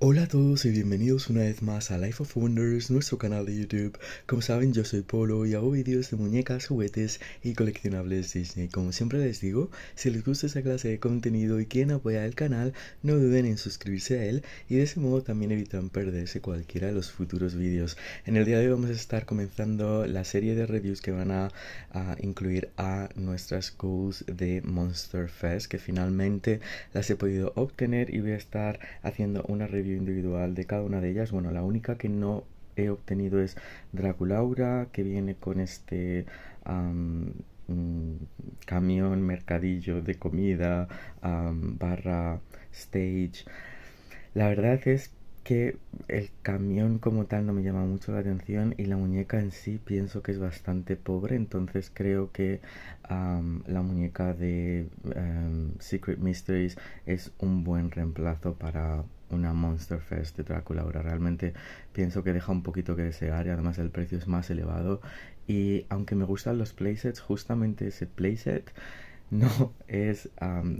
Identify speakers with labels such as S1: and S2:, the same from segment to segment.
S1: Hola a todos y bienvenidos una vez más a Life of Wonders, nuestro canal de YouTube. Como saben, yo soy Polo y hago vídeos de muñecas, juguetes y coleccionables Disney. Como siempre les digo, si les gusta esa clase de contenido y quieren apoyar el canal, no duden en suscribirse a él y de ese modo también evitan perderse cualquiera de los futuros vídeos. En el día de hoy vamos a estar comenzando la serie de reviews que van a, incluir a nuestras goals de Monster Fest, que finalmente las he podido obtener y voy a estar haciendo una review individual de cada una de ellas. Bueno, la única que no he obtenido es Draculaura, que viene con este camión, mercadillo de comida, barra stage. La verdad es que el camión como tal no me llama mucho la atención y la muñeca en sí pienso que es bastante pobre, entonces creo que la muñeca de em, Secret Mysteries es un buen reemplazo para, una Monster Fest de Drácula. Ahora realmente pienso que deja un poquito que desear y además el precio es más elevado. Y aunque me gustan los playsets, justamente ese playset no es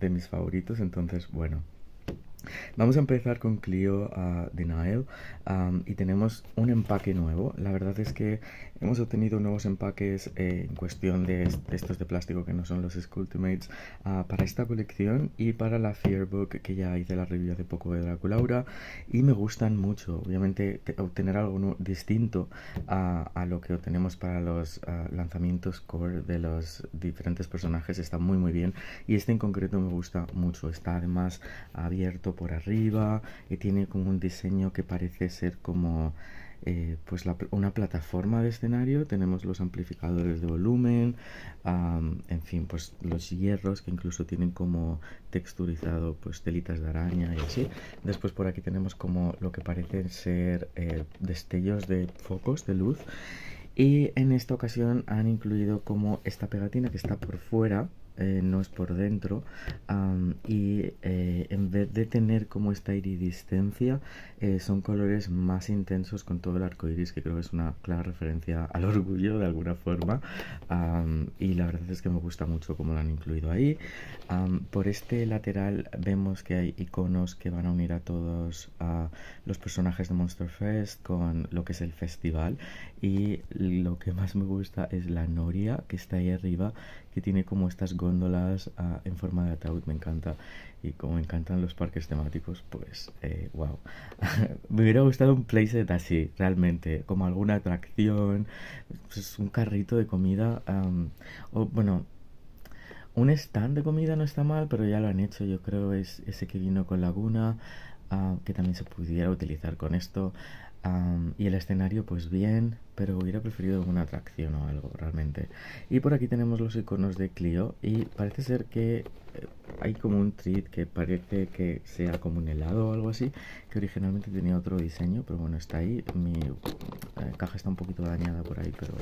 S1: de mis favoritos. Entonces, bueno, Vamos a empezar con Clio de uh, Denial um, y tenemos un empaque nuevo. La verdad es que hemos obtenido nuevos empaques eh, en cuestión de, estos de plástico que no son los Sculptimates uh, para esta colección y para la Book que ya hice la review hace poco de Draculaura y me gustan mucho. Obviamente obtener algo distinto uh, a, lo que obtenemos para los lanzamientos core de los diferentes personajes está muy muy bien y este en concreto me gusta mucho. Está además abierto por arriba y tiene como un diseño que parece ser como eh, pues una plataforma de escenario. Tenemos los amplificadores de volumen, en fin, pues los hierros que incluso tienen como texturizado pues telitas de araña y así. Después por aquí tenemos como lo que parecen ser eh, destellos de focos de luz. Y en esta ocasión han incluido como esta pegatina que está por fuera, eh, no es por dentro y eh, en vez de tener como esta iridiscencia eh, son colores más intensos con todo el arco iris que creo que es una clara referencia al orgullo de alguna forma y la verdad es que me gusta mucho como lo han incluido ahí por este lateral vemos que hay iconos que van a unir a todos los personajes de Monster Fest con lo que es el festival y lo que más me gusta es la noria que está ahí arriba que tiene como estas góndolas ah, en forma de ataúd, me encanta. Y como me encantan los parques temáticos, pues, wow. Eh, me hubiera gustado un playset así, realmente, como alguna atracción, pues, un carrito de comida, o bueno, un stand de comida no está mal, pero ya lo han hecho, yo creo, es ese que vino con Laguna que también se pudiera utilizar con esto. y el escenario, pues bien, pero hubiera preferido alguna atracción o algo realmente. Y por aquí tenemos los iconos de Clio y parece ser que eh, hay como un treat que parece que sea como un helado o algo así, que originalmente tenía otro diseño, pero bueno, está ahí. Mi eh, caja está un poquito dañada por ahí, pero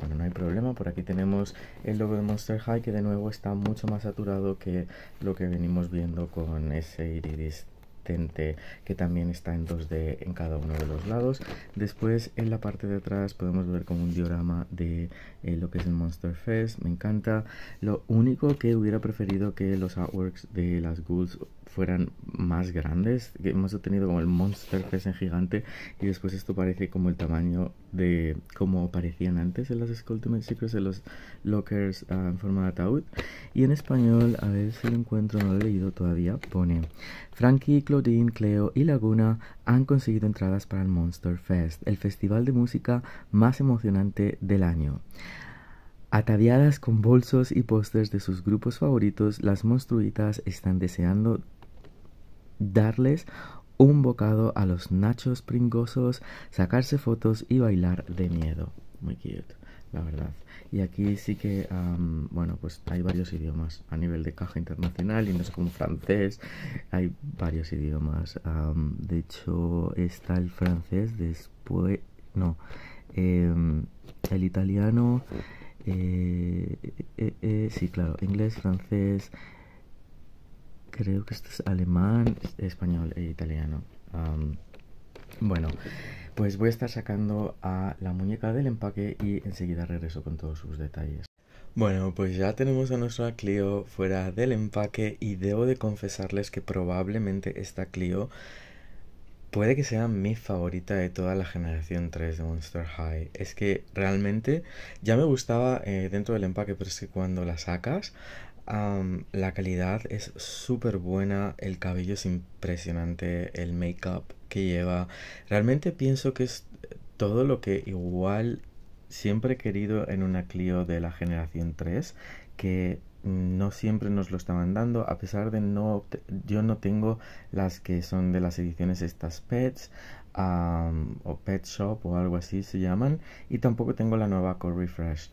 S1: bueno, no hay problema. Por aquí tenemos el logo de Monster High, que de nuevo está mucho más saturado que lo que venimos viendo con ese Iridis que también está en 2D en cada uno de los lados. Después en la parte de atrás podemos ver como un diorama de eh, lo que es el Monster Fest. Me encanta. Lo único que hubiera preferido que los artworks de las ghouls fueran más grandes. Hemos obtenido como el Monster Fest en gigante y después esto parece como el tamaño de como parecían antes en las Ultimate Secrets, en los lockers ah, en forma de ataúd. Y en español, a ver si lo encuentro, no lo he leído todavía, pone Frankie, Claudine, Cleo y Laguna han conseguido entradas para el Monster Fest, el festival de música más emocionante del año. Ataviadas con bolsos y pósters de sus grupos favoritos, las monstruitas están deseando darles un bocado a los nachos pringosos, sacarse fotos y bailar de miedo. Muy cute, la verdad. Y aquí sí que, bueno, pues hay varios idiomas a nivel de caja internacional, y no es como francés, hay varios idiomas. de hecho, está el francés, después, no, em, el italiano, eh, eh, eh, sí, claro, inglés, francés, Creo que esto es alemán, español e italiano. bueno, pues voy a estar sacando a la muñeca del empaque y enseguida regreso con todos sus detalles. Bueno, pues ya tenemos a nuestra Clio fuera del empaque y debo de confesarles que probablemente esta Clio puede que sea mi favorita de toda la generación 3 de Monster High. Es que realmente ya me gustaba eh, dentro del empaque, pero es que cuando la sacas la calidad es súper buena, el cabello es impresionante, el make-up que lleva. Realmente pienso que es todo lo que igual siempre he querido en una Clio de la generación 3, que no siempre nos lo estaban dando, a pesar de no... Yo no tengo las que son de las ediciones estas Pets, o Pet Shop o algo así se llaman, y tampoco tengo la nueva Core Refresh.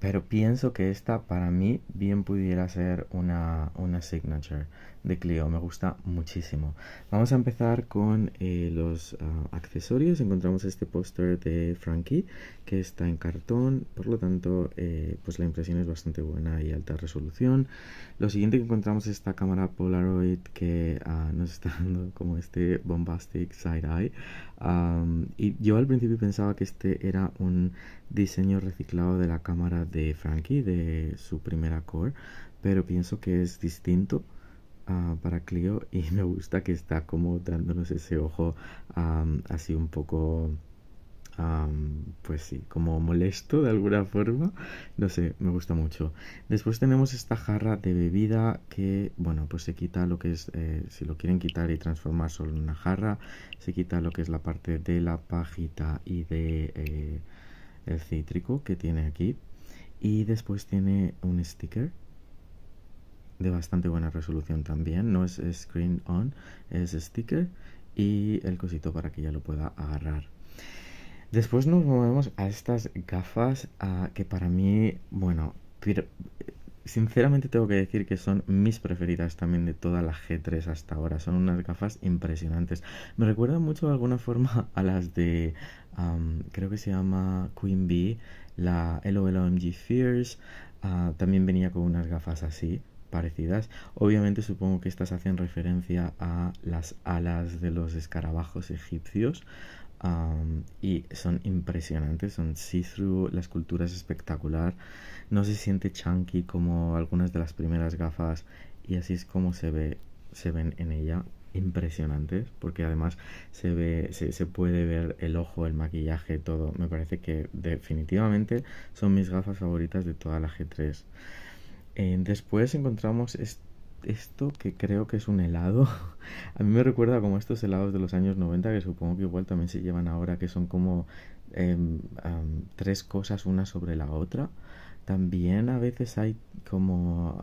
S1: Pero pienso que esta para mí bien pudiera ser una, una signature de Clio, me gusta muchísimo. Vamos a empezar con eh, los ah, accesorios. Encontramos este póster de Frankie que está en cartón, por lo tanto, eh, pues la impresión es bastante buena y alta resolución. Lo siguiente que encontramos es esta cámara Polaroid que ah, nos está dando como este bombastic side eye. y yo al principio pensaba que este era un diseño reciclado de la cámara de Frankie, de su primera core, pero pienso que es distinto. Ah, para Clio y me gusta que está como dándonos ese ojo así un poco... pues sí, como molesto de alguna forma. No sé, me gusta mucho. Después tenemos esta jarra de bebida que, bueno, pues se quita lo que es, eh, si lo quieren quitar y transformar solo en una jarra, se quita lo que es la parte de la pajita y de eh, el cítrico que tiene aquí. Y después tiene un sticker de bastante buena resolución también. No es screen on, es sticker y el cosito para que ya lo pueda agarrar. Después nos movemos a estas gafas ah, que para mí, bueno, sinceramente tengo que decir que son mis preferidas también de toda la G3 hasta ahora. Son unas gafas impresionantes. Me recuerdan mucho de alguna forma a las de, creo que se llama Queen Bee, la LOLOMG Fierce. Ah, también venía con unas gafas así, parecidas. Obviamente supongo que estas hacen referencia a las alas de los escarabajos egipcios. y son impresionantes, son see-through, la escultura es espectacular, no se siente chunky como algunas de las primeras gafas y así es como se ve, se ven en ella, impresionantes, porque además se ve, se puede ver el ojo, el maquillaje, todo. Me parece que definitivamente son mis gafas favoritas de toda la G3. Eh, después encontramos esto que creo que es un helado. a mí me recuerda como estos helados de los años 90 que supongo que igual también se llevan ahora, que son como em, tres cosas una sobre la otra. También a veces hay como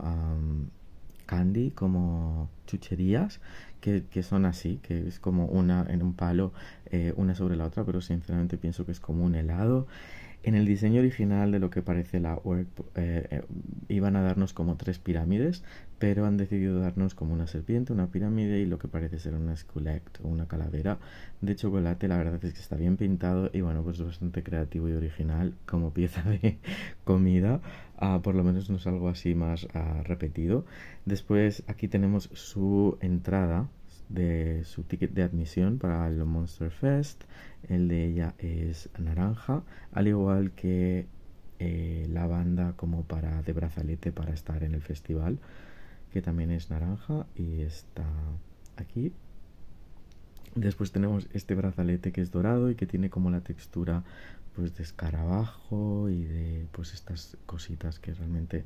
S1: candy, como chucherías, que, son así, que es como una en un palo, eh, una sobre la otra, pero sinceramente pienso que es como un helado. En el diseño original de lo que parece la web eh, eh, iban a darnos como tres pirámides, pero han decidido darnos como una serpiente, una pirámide y lo que parece ser una sculect o una calavera de chocolate. La verdad es que está bien pintado y bueno, pues bastante creativo y original como pieza de comida. Ah, por lo menos no es algo así más ah, repetido. Después aquí tenemos su entrada de su ticket de admisión para el Monster Fest. El de ella es naranja, al igual que eh, la banda como para de brazalete para estar en el festival, que también es naranja y está aquí. Después tenemos este brazalete que es dorado y que tiene como la textura pues de escarabajo y de pues estas cositas que realmente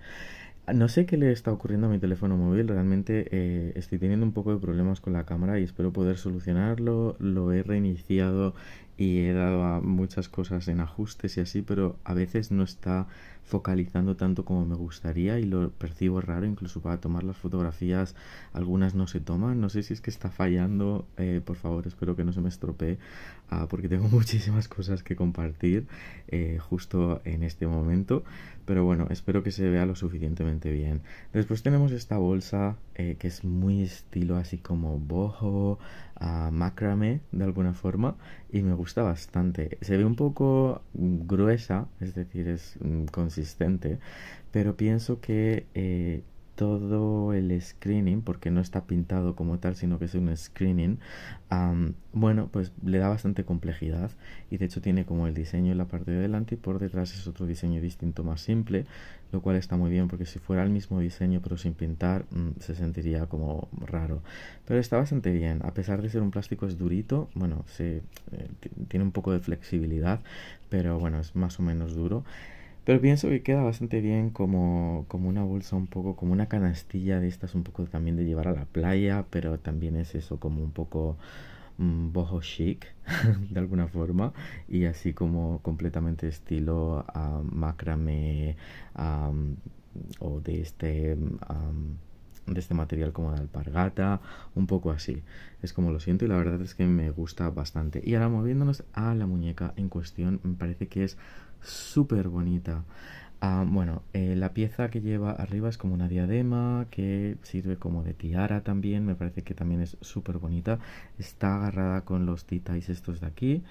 S1: no sé qué le está ocurriendo a mi teléfono móvil, realmente eh, estoy teniendo un poco de problemas con la cámara y espero poder solucionarlo. Lo he reiniciado y he dado a muchas cosas en ajustes y así, pero a veces no está focalizando tanto como me gustaría y lo percibo raro, incluso para tomar las fotografías algunas no se toman, no sé si es que está fallando, eh, por favor espero que no se me estropee, ah, porque tengo muchísimas cosas que compartir eh, justo en este momento, pero bueno, espero que se vea lo suficientemente bien. Después tenemos esta bolsa eh, que es muy estilo así como boho, a macramé de alguna forma y me gusta bastante. Se ve un poco gruesa, es decir, es mm, consistente, pero pienso que eh, todo el screening, porque no está pintado como tal, sino que es un screening, bueno, pues le da bastante complejidad y de hecho tiene como el diseño en la parte de delante y por detrás es otro diseño distinto más simple, lo cual está muy bien porque si fuera el mismo diseño pero sin pintar mm, se sentiría como raro. Pero está bastante bien, a pesar de ser un plástico es durito, bueno, se, eh, tiene un poco de flexibilidad, pero bueno, es más o menos duro. Pero pienso que queda bastante bien como, como una bolsa un poco, como una canastilla de estas un poco también de llevar a la playa, pero también es eso como un poco mm, boho chic de alguna forma y así como completamente estilo ah, macrame ah, o de este... Ah, de este material como de alpargata, un poco así. Es como lo siento y la verdad es que me gusta bastante. Y ahora moviéndonos a la muñeca en cuestión, me parece que es súper bonita. Ah, bueno, eh, la pieza que lleva arriba es como una diadema que sirve como de tiara también, me parece que también es súper bonita. Está agarrada con los titáis estos de aquí,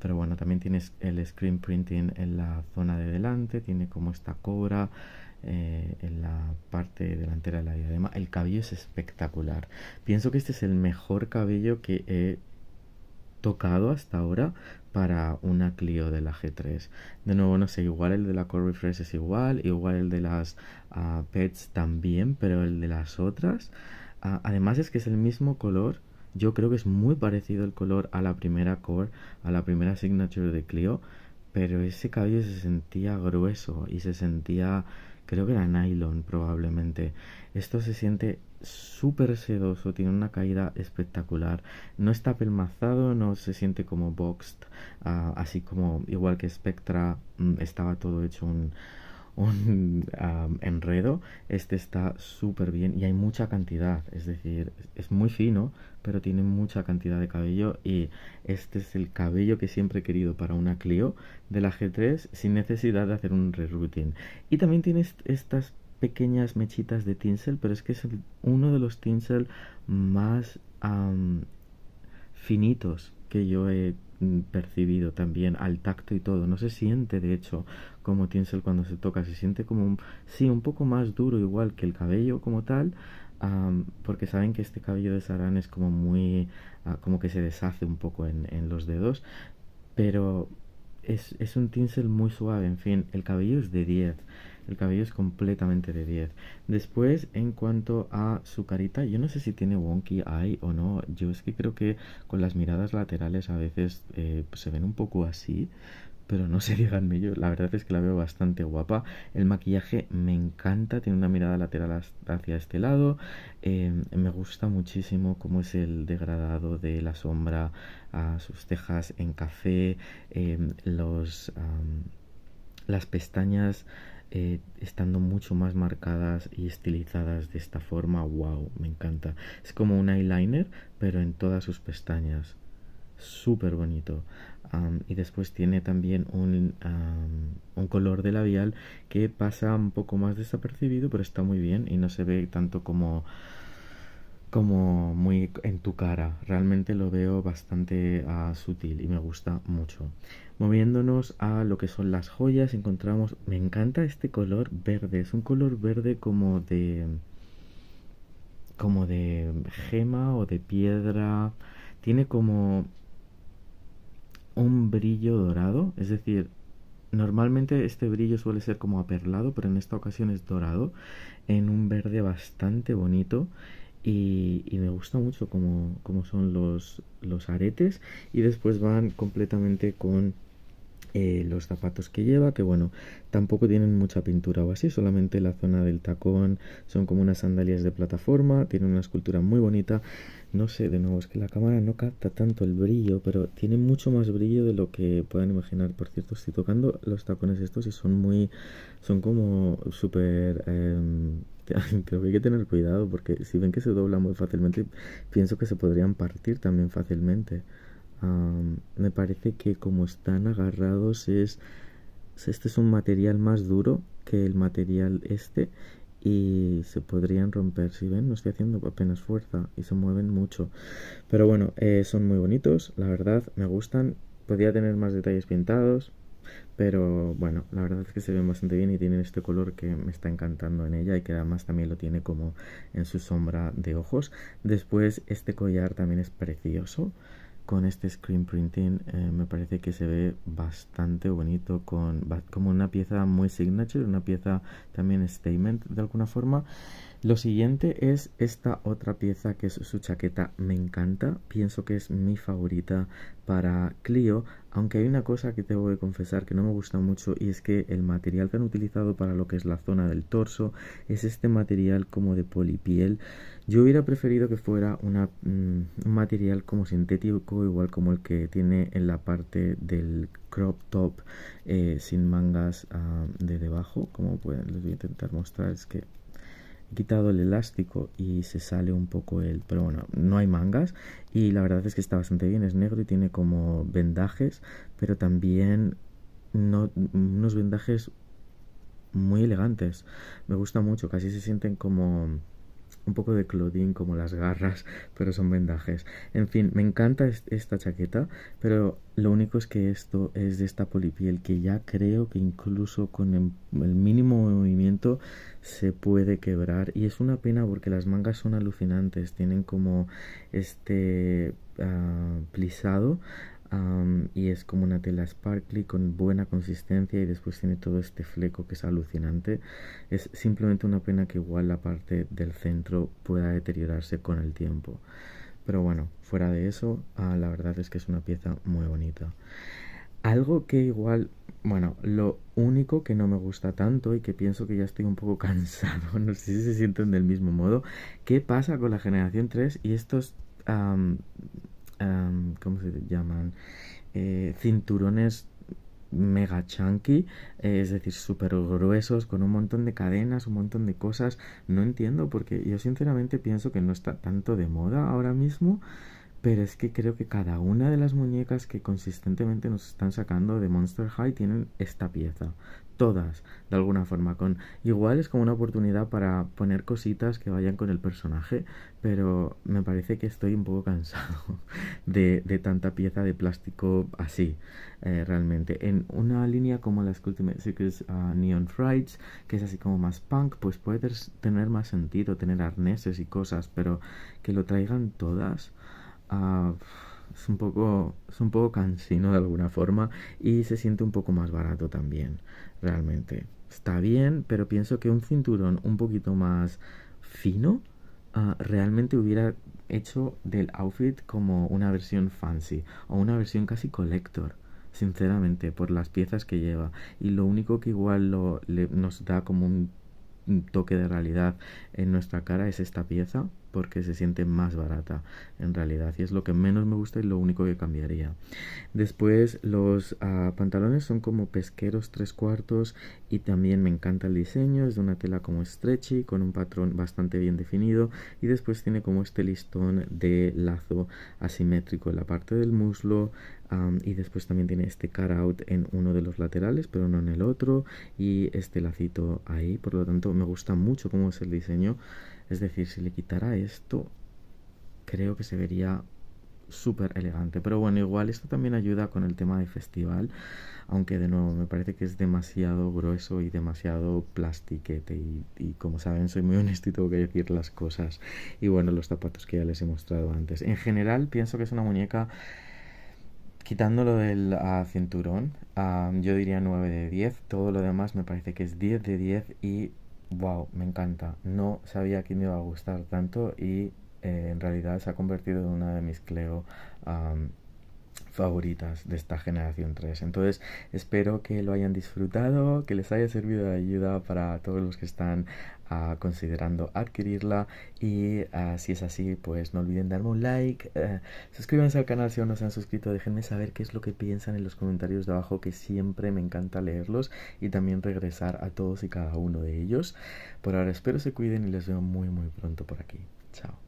S1: pero bueno, también tienes el screen printing en la zona de delante, tiene como esta cobra eh, en la parte delantera de la diadema. El cabello es espectacular. Pienso que este es el mejor cabello que he tocado hasta ahora para una Clio de la G3. De nuevo, no sé, igual el de la Core Refresh es igual, igual el de las ah, Pets también, pero el de las otras. Ah, además es que es el mismo color, yo creo que es muy parecido el color a la primera Core, a la primera Signature de Clio, pero ese cabello se sentía grueso y se sentía creo que era nylon probablemente. Esto se siente súper sedoso, tiene una caída espectacular. No está pelmazado, no se siente como boxed, ah, así como igual que Spectra mm, estaba todo hecho un un enredo, este está súper bien y hay mucha cantidad, es decir, es muy fino, pero tiene mucha cantidad de cabello y este es el cabello que siempre he querido para una Clio de la G3 sin necesidad de hacer un rerouting. Y también tiene estas pequeñas mechitas de tinsel, pero es que es uno de los tinsel más finitos que yo he Mm, percibido también al tacto y todo. No se siente, de hecho, como Tinsel cuando se toca. Se siente como, un, sí, un poco más duro igual que el cabello como tal. porque saben que este cabello de Saran es como muy, ah, como que se deshace un poco en, los dedos. Pero es, es un Tinsel muy suave, en fin, el cabello es de 10 el cabello es completamente de 10. Después, en cuanto a su carita, yo no sé si tiene wonky eye o no. Yo es que creo que con las miradas laterales a veces eh, pues se ven un poco así. Pero no se díganme yo, la verdad es que la veo bastante guapa. El maquillaje me encanta, tiene una mirada lateral hacia este lado. Eh, me gusta muchísimo cómo es el degradado de la sombra a sus cejas en café, eh, los, las pestañas eh, estando mucho más marcadas y estilizadas de esta forma, wow, me encanta. Es como un eyeliner, pero en todas sus pestañas. Súper bonito. y después tiene también un, un, color de labial que pasa un poco más desapercibido, pero está muy bien y no se ve tanto como como muy en tu cara. Realmente lo veo bastante ah, sutil y me gusta mucho. Moviéndonos a lo que son las joyas, encontramos... Me encanta este color verde. Es un color verde como de... Como de gema o de piedra. Tiene como un brillo dorado. Es decir, Normalmente este brillo suele ser como aperlado, pero en esta ocasión es dorado, en un verde bastante bonito. Y, me gusta mucho como, como son los, los aretes y después van completamente con eh, los zapatos que lleva, que bueno, tampoco tienen mucha pintura o así, solamente la zona del tacón son como unas sandalias de plataforma, tienen una escultura muy bonita, no sé, de nuevo, es que la cámara no capta tanto el brillo, pero tiene mucho más brillo de lo que puedan imaginar, por cierto, estoy tocando los tacones estos y son muy, son como súper... Eh, que hay que tener cuidado porque si ven que se dobla muy fácilmente, pienso que se podrían partir también fácilmente me parece que como están agarrados es... Este es un material más duro que el material este y se podrían romper. Si ven, no estoy haciendo apenas fuerza y se mueven mucho. Pero bueno, eh, son muy bonitos, la verdad, me gustan. Podría tener más detalles pintados, pero bueno, la verdad es que se ven bastante bien y tienen este color que me está encantando en ella y que además también lo tiene como en su sombra de ojos. Después, este collar también es precioso con este screen printing eh, me parece que se ve bastante bonito con como una pieza muy signature una pieza también statement de alguna forma lo siguiente es esta otra pieza que es su chaqueta. Me encanta, pienso que es mi favorita para Clio, aunque hay una cosa que tengo que confesar que no me gusta mucho y es que el material que han utilizado para lo que es la zona del torso es este material como de polipiel. Yo hubiera preferido que fuera mm, un material como sintético, igual como el que tiene en la parte del crop top eh, sin mangas ah, de debajo, como pueden, les voy a intentar mostrar, es que he quitado el elástico y se sale un poco el... Pero bueno, no hay mangas y la verdad es que está bastante bien. Es negro y tiene como vendajes, pero también no, unos vendajes muy elegantes. Me gusta mucho, casi se sienten como un poco de clodín como las garras, pero son vendajes. En fin, me encanta esta chaqueta, pero lo único es que esto es de esta polipiel que ya creo que incluso con el mínimo movimiento se puede quebrar y es una pena porque las mangas son alucinantes, tienen como este ah, plisado y es como una tela sparkly con buena consistencia y después tiene todo este fleco que es alucinante. Es simplemente una pena que igual la parte del centro pueda deteriorarse con el tiempo. Pero bueno, fuera de eso, ah, la verdad es que es una pieza muy bonita. Algo que igual, bueno, lo único que no me gusta tanto y que pienso que ya estoy un poco cansado, no sé si se sienten del mismo modo, ¿qué pasa con la generación 3 y estos... Em, ¿cómo se llaman? Eh, cinturones mega chunky, eh, es decir, super gruesos, con un montón de cadenas, un montón de cosas. No entiendo porque yo sinceramente pienso que no está tanto de moda ahora mismo. Pero es que creo que cada una de las muñecas que consistentemente nos están sacando de Monster High tienen esta pieza. Todas, de alguna forma. Con, igual es como una oportunidad para poner cositas que vayan con el personaje, pero me parece que estoy un poco cansado de, de tanta pieza de plástico así, eh, realmente. En una línea como las Ultimate Secrets ah, Neon Frights, que es así como más punk, pues puede tener más sentido tener arneses y cosas, pero que lo traigan todas Ah, es un poco es un poco cansino de alguna forma y se siente un poco más barato también realmente está bien pero pienso que un cinturón un poquito más fino ah, realmente hubiera hecho del outfit como una versión fancy o una versión casi collector sinceramente por las piezas que lleva y lo único que igual nos da como un toque de realidad en nuestra cara es esta pieza porque se siente más barata en realidad y es lo que menos me gusta y lo único que cambiaría. Después los ah, pantalones son como pesqueros tres cuartos y también me encanta el diseño, es de una tela como stretchy con un patrón bastante bien definido y después tiene como este listón de lazo asimétrico en la parte del muslo y después también tiene este cut out en uno de los laterales pero no en el otro y este lacito ahí, por lo tanto me gusta mucho cómo es el diseño. Es decir, si le quitara esto, creo que se vería súper elegante. Pero bueno, igual esto también ayuda con el tema de festival, aunque de nuevo me parece que es demasiado grueso y demasiado plastiquete. Y, como saben, soy muy honesto y tengo que decir las cosas. Y bueno, los zapatos que ya les he mostrado antes. En general, pienso que es una muñeca. Quitándolo del cinturón, ah, yo diría 9 de 10. Todo lo demás me parece que es 10 de 10 y wow, me encanta. No sabía que me iba a gustar tanto y eh, en realidad se ha convertido en una de mis Cleo favoritas de esta generación 3. Entonces espero que lo hayan disfrutado, que les haya servido de ayuda para todos los que están ah, considerando adquirirla y ah, si es así pues no olviden darme un like, eh, suscríbanse al canal si aún no se han suscrito, déjenme saber qué es lo que piensan en los comentarios de abajo que siempre me encanta leerlos y también regresar a todos y cada uno de ellos. Por ahora espero se cuiden y les veo muy muy pronto por aquí. Chao.